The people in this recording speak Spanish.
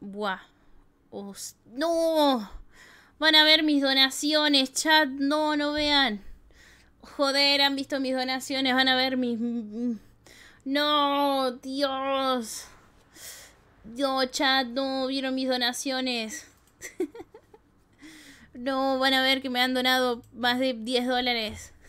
Buah. ¡No! Van a ver mis donaciones, chat. No, no vean. Joder, han visto mis donaciones. Van a ver mis... No, Dios. No, chat, no vieron mis donaciones. no, van a ver que me han donado más de 10 dólares.